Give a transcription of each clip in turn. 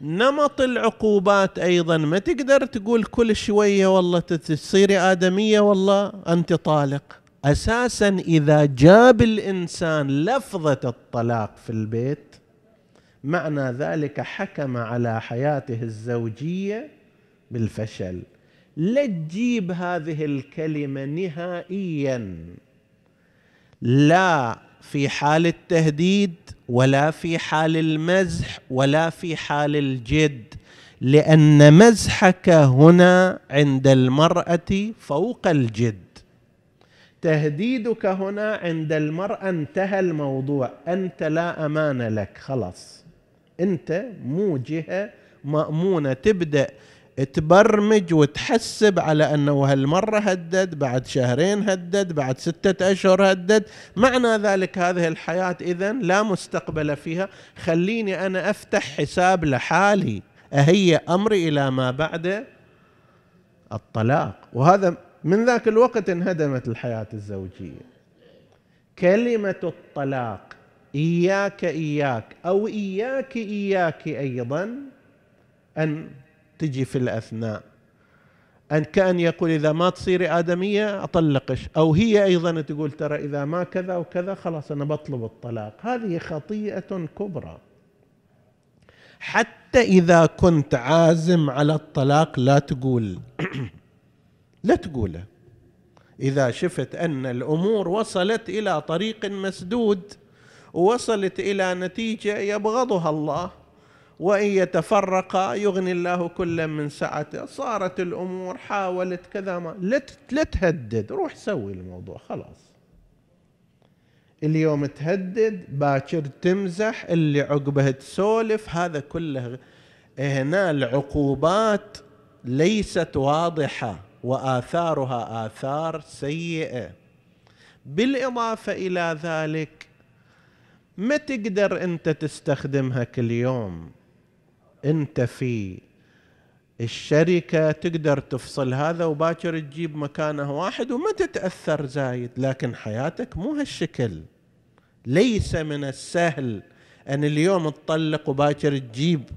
نمط العقوبات ايضا ما تقدر تقول كل شويه والله تصيري ادميه والله انت طالق اساسا اذا جاب الانسان لفظه الطلاق في البيت معنى ذلك حكم على حياته الزوجيه بالفشل لا تجيب هذه الكلمه نهائيا لا في حال التهديد ولا في حال المزح ولا في حال الجد لان مزحك هنا عند المراه فوق الجد تهديدك هنا عند المراه انتهى الموضوع انت لا امان لك خلاص انت مو جهه مامونه تبدا تبرمج وتحسب على انه هالمره هدد بعد شهرين هدد بعد سته اشهر هدد معنى ذلك هذه الحياه اذا لا مستقبل فيها خليني انا افتح حساب لحالي اهي امري الى ما بعد الطلاق وهذا من ذاك الوقت انهدمت الحياه الزوجيه كلمه الطلاق اياك اياك او اياك اياك ايضا ان تجي في الأثناء أن كأن يقول إذا ما تصيري آدمية أطلقش أو هي أيضا تقول ترى إذا ما كذا وكذا خلاص أنا بطلب الطلاق هذه خطيئة كبرى حتى إذا كنت عازم على الطلاق لا تقول لا تقوله إذا شفت أن الأمور وصلت إلى طريق مسدود وصلت إلى نتيجة يبغضها الله وإن يتفرقا يغني الله كلا من سعته صارت الأمور حاولت كذا ما لا تهدد روح سوي الموضوع خلاص اليوم تهدد باكر تمزح اللي عقبه تسولف هذا كله هنا العقوبات ليست واضحه واثارها اثار سيئه بالاضافه الى ذلك ما تقدر انت تستخدمها كل يوم انت في الشركة تقدر تفصل هذا وباكر تجيب مكانه واحد وما تتأثر زايد لكن حياتك مو هالشكل ليس من السهل أن اليوم تطلق وباكر تجيب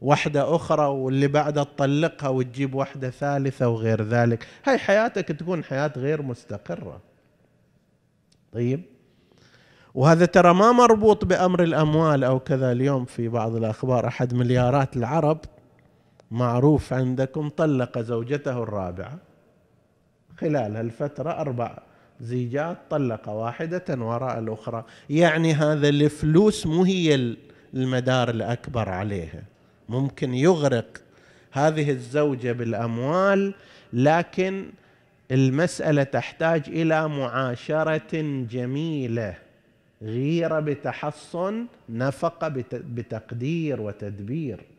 واحدة أخرى واللي بعدها تطلقها وتجيب واحدة ثالثة وغير ذلك هاي حياتك تكون حياة غير مستقرة طيب وهذا ترى ما مربوط بامر الاموال او كذا اليوم في بعض الاخبار احد مليارات العرب معروف عندكم طلق زوجته الرابعه خلال هالفتره اربع زيجات طلق واحده وراء الاخرى يعني هذا الفلوس مو هي المدار الاكبر عليها ممكن يغرق هذه الزوجه بالاموال لكن المساله تحتاج الى معاشره جميله غيرة بتحصن نفقة بتقدير وتدبير